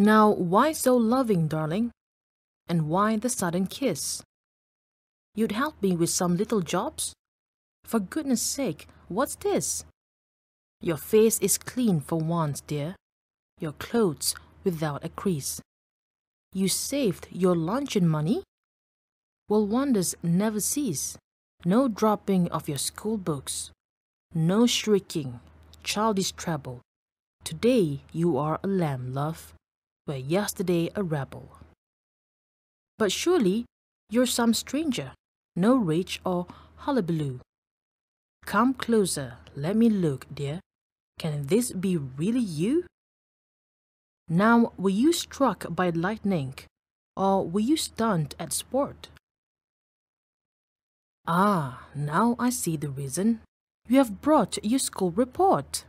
Now, why so loving, darling? And why the sudden kiss? You'd help me with some little jobs? For goodness sake, what's this? Your face is clean for once, dear. Your clothes without a crease. You saved your luncheon money? Well, wonders never cease. No dropping of your school books. No shrieking, childish treble. Today you are a lamb, love were yesterday a rebel. But surely you're some stranger, no rich or hullabaloo. Come closer, let me look, dear. Can this be really you? Now, were you struck by lightning, or were you stunned at sport? Ah, now I see the reason. You have brought your school report.